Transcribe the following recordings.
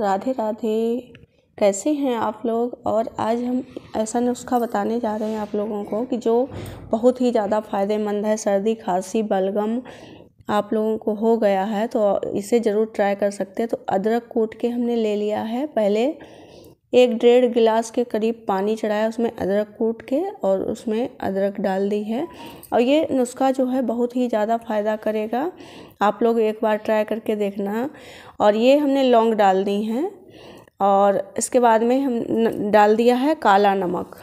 राधे राधे कैसे हैं आप लोग और आज हम ऐसा नुस्खा बताने जा रहे हैं आप लोगों को कि जो बहुत ही ज़्यादा फ़ायदेमंद है सर्दी खांसी बलगम आप लोगों को हो गया है तो इसे ज़रूर ट्राई कर सकते हैं तो अदरक कूट के हमने ले लिया है पहले एक डेढ़ गिलास के करीब पानी चढ़ाया उसमें अदरक कूट के और उसमें अदरक डाल दी है और ये नुस्खा जो है बहुत ही ज़्यादा फ़ायदा करेगा आप लोग एक बार ट्राई करके देखना और ये हमने लौंग डाल दी हैं और इसके बाद में हम डाल दिया है काला नमक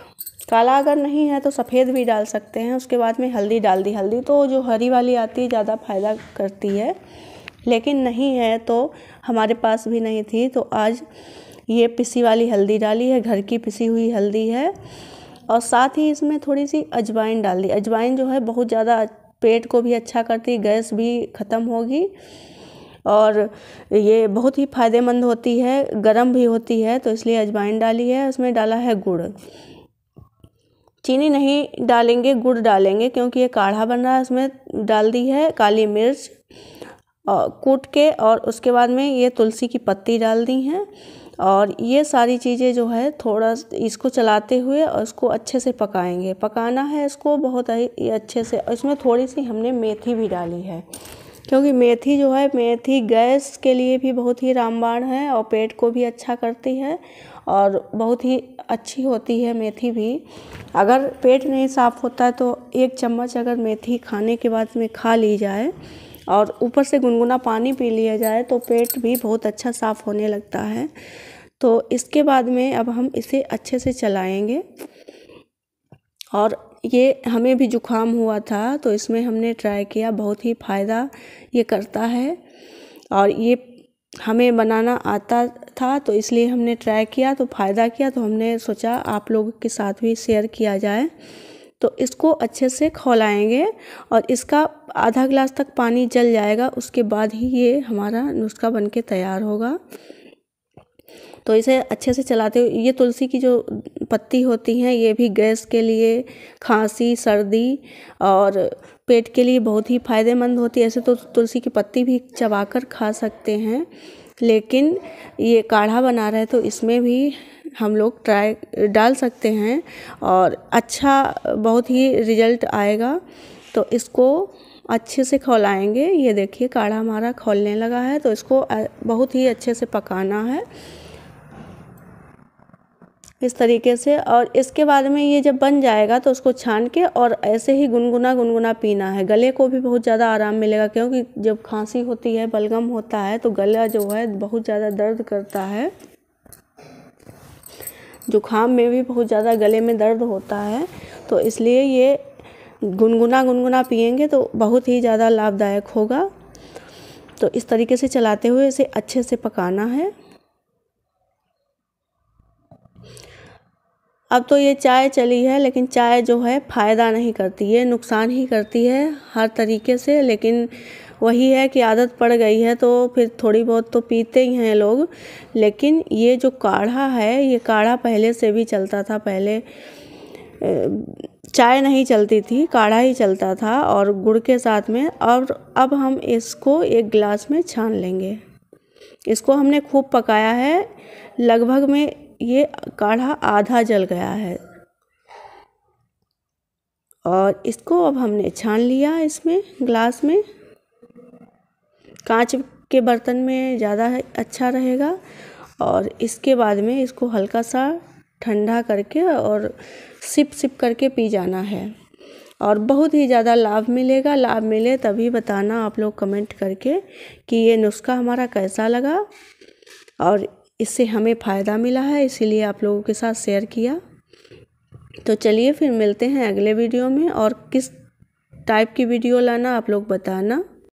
काला अगर नहीं है तो सफ़ेद भी डाल सकते हैं उसके बाद में हल्दी डाल दी हल्दी तो जो हरी वाली आती है ज़्यादा फ़ायदा करती है लेकिन नहीं है तो हमारे पास भी नहीं थी तो आज ये पिसी वाली हल्दी डाली है घर की पिसी हुई हल्दी है और साथ ही इसमें थोड़ी सी अजवाइन डाल दी अजवाइन जो है बहुत ज़्यादा पेट को भी अच्छा करती है गैस भी ख़त्म होगी और ये बहुत ही फ़ायदेमंद होती है गर्म भी होती है तो इसलिए अजवाइन डाली है उसमें डाला है गुड़ चीनी नहीं डालेंगे गुड़ डालेंगे क्योंकि ये काढ़ा बन रहा है इसमें डाल दी है काली मिर्च और कूट के और उसके बाद में ये तुलसी की पत्ती डाल दी हैं और ये सारी चीज़ें जो है थोड़ा इसको चलाते हुए और इसको अच्छे से पकाएंगे पकाना है इसको बहुत ही अच्छे से इसमें थोड़ी सी हमने मेथी भी डाली है क्योंकि मेथी जो है मेथी गैस के लिए भी बहुत ही रामबाण है और पेट को भी अच्छा करती है और बहुत ही अच्छी होती है मेथी भी अगर पेट नहीं साफ़ होता है तो एक चम्मच अगर मेथी खाने के बाद में खा ली जाए और ऊपर से गुनगुना पानी पी लिया जाए तो पेट भी बहुत अच्छा साफ़ होने लगता है तो इसके बाद में अब हम इसे अच्छे से चलाएंगे और ये हमें भी जुखाम हुआ था तो इसमें हमने ट्राई किया बहुत ही फ़ायदा ये करता है और ये हमें बनाना आता था तो इसलिए हमने ट्राई किया तो फ़ायदा किया तो हमने सोचा आप लोगों के साथ भी शेयर किया जाए तो इसको अच्छे से खोलाएंगे और इसका आधा गिलास तक पानी जल जाएगा उसके बाद ही ये हमारा नुस्खा बन के तैयार होगा तो इसे अच्छे से चलाते हुए ये तुलसी की जो पत्ती होती हैं ये भी गैस के लिए खांसी सर्दी और पेट के लिए बहुत ही फ़ायदेमंद होती है ऐसे तो तुलसी की पत्ती भी चबाकर खा सकते हैं लेकिन ये काढ़ा बना रहे तो इसमें भी हम लोग ट्राई डाल सकते हैं और अच्छा बहुत ही रिजल्ट आएगा तो इसको अच्छे से खोलाएंगे ये देखिए काढ़ा हमारा खोलने लगा है तो इसको बहुत ही अच्छे से पकाना है इस तरीके से और इसके बाद में ये जब बन जाएगा तो उसको छान के और ऐसे ही गुनगुना गुनगुना पीना है गले को भी बहुत ज़्यादा आराम मिलेगा क्योंकि जब खांसी होती है बलगम होता है तो गला जो है बहुत ज़्यादा दर्द करता है जुखाम में भी बहुत ज़्यादा गले में दर्द होता है तो इसलिए ये गुनगुना गुनगुना पियेंगे तो बहुत ही ज़्यादा लाभदायक होगा तो इस तरीके से चलाते हुए इसे अच्छे से पकाना है अब तो ये चाय चली है लेकिन चाय जो है फ़ायदा नहीं करती है नुकसान ही करती है हर तरीके से लेकिन वही है कि आदत पड़ गई है तो फिर थोड़ी बहुत तो पीते ही हैं लोग लेकिन ये जो काढ़ा है ये काढ़ा पहले से भी चलता था पहले चाय नहीं चलती थी काढ़ा ही चलता था और गुड़ के साथ में और अब हम इसको एक गिलास में छान लेंगे इसको हमने खूब पकाया है लगभग में ये काढ़ा आधा जल गया है और इसको अब हमने छान लिया इसमें ग्लास में कांच के बर्तन में ज़्यादा अच्छा रहेगा और इसके बाद में इसको हल्का सा ठंडा करके और सिप सिप करके पी जाना है और बहुत ही ज़्यादा लाभ मिलेगा लाभ मिले तभी बताना आप लोग कमेंट करके कि ये नुस्खा हमारा कैसा लगा और इससे हमें फ़ायदा मिला है इसीलिए आप लोगों के साथ शेयर किया तो चलिए फिर मिलते हैं अगले वीडियो में और किस टाइप की वीडियो लाना आप लोग बताना